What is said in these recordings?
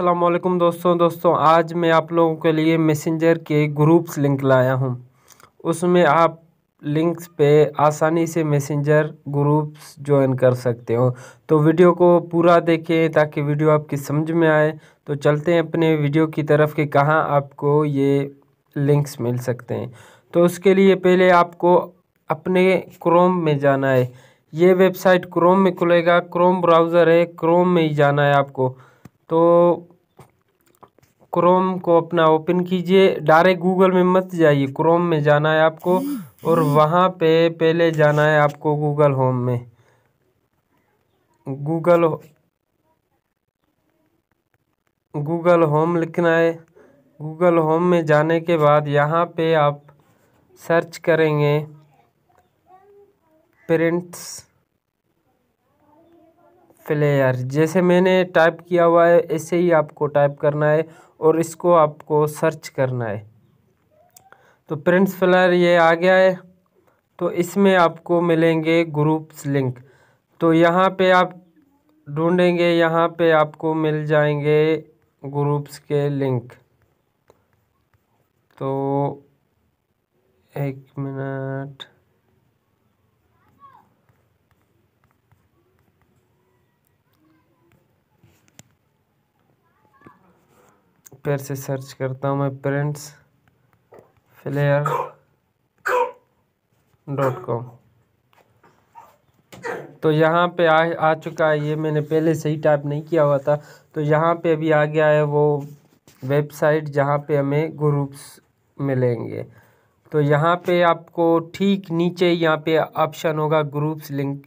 असलकुम दोस्तों दोस्तों आज मैं आप लोगों के लिए मैसेंजर के ग्रुप्स लिंक लाया हूँ उसमें आप लिंक्स पे आसानी से मैसेंजर ग्रुप्स ज्वाइन कर सकते हो तो वीडियो को पूरा देखें ताकि वीडियो आपकी समझ में आए तो चलते हैं अपने वीडियो की तरफ कि कहाँ आपको ये लिंक्स मिल सकते हैं तो उसके लिए पहले आपको अपने क्रोम में जाना है ये वेबसाइट क्रोम में खुलेगा क्रोम ब्राउज़र है क्रोम में ही जाना है आपको तो क्रोम को अपना ओपन कीजिए डायरेक्ट गूगल में मत जाइए क्रोम में जाना है आपको और वहाँ पे पहले जाना है आपको गूगल होम में गूगल गूगल होम लिखना है गूगल होम में जाने के बाद यहाँ पे आप सर्च करेंगे प्रिंट्स फ्लेयर जैसे मैंने टाइप किया हुआ है ऐसे ही आपको टाइप करना है और इसको आपको सर्च करना है तो प्रिंस फ्लेयर ये आ गया है तो इसमें आपको मिलेंगे ग्रुप्स लिंक तो यहाँ पे आप ढूंढेंगे यहाँ पे आपको मिल जाएंगे ग्रुप्स के लिंक तो एक मिनट फिर से सर्च करता हूँ मैं प्रिंट्स फ्लेयर डॉट कॉम तो यहाँ पे आ आ चुका है ये मैंने पहले से ही टाइप नहीं किया हुआ था तो यहाँ पे अभी आ गया है वो वेबसाइट जहाँ पे हमें ग्रुप्स मिलेंगे तो यहाँ पे आपको ठीक नीचे यहाँ पे ऑप्शन होगा ग्रुप्स लिंक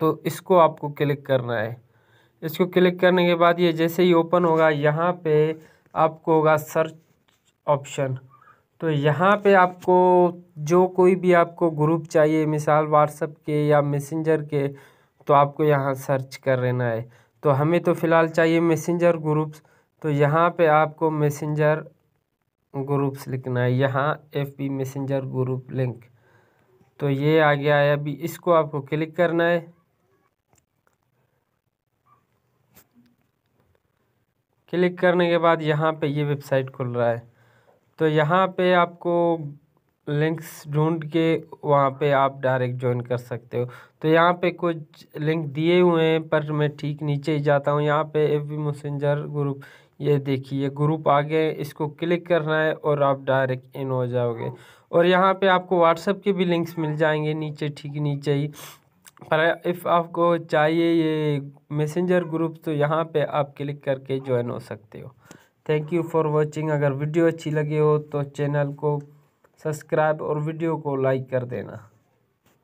तो इसको आपको क्लिक करना है इसको क्लिक करने के बाद ये जैसे ही ओपन होगा यहाँ पे आपको होगा सर्च ऑप्शन तो यहाँ पे आपको जो कोई भी आपको ग्रुप चाहिए मिसाल व्हाट्सअप के या मैसेंजर के तो आपको यहाँ सर्च कर लेना है तो हमें तो फ़िलहाल चाहिए मैसेंजर ग्रुप्स तो यहाँ पे आपको मैसेंजर ग्रुप्स लिखना है यहाँ F B messenger group link तो ये आ गया है अभी इसको आपको क्लिक करना है क्लिक करने के बाद यहाँ पे ये वेबसाइट खुल रहा है तो यहाँ पे आपको लिंक्स ढूंढ के वहाँ पे आप डायरेक्ट ज्वाइन कर सकते हो तो यहाँ पे कुछ लिंक दिए हुए हैं पर मैं ठीक नीचे ही जाता हूँ यहाँ पे एफ बी मैसेंजर ग्रुप ये देखिए ग्रुप आ गए इसको क्लिक करना है और आप डायरेक्ट इन हो जाओगे और यहाँ पे आपको व्हाट्सएप के भी लिंक्स मिल जाएंगे नीचे ठीक नीचे ही पर इफ़ आपको चाहिए ये मैसेंजर ग्रुप तो यहाँ पे आप क्लिक करके ज्वाइन हो सकते हो थैंक यू फॉर वाचिंग अगर वीडियो अच्छी लगी हो तो चैनल को सब्सक्राइब और वीडियो को लाइक कर देना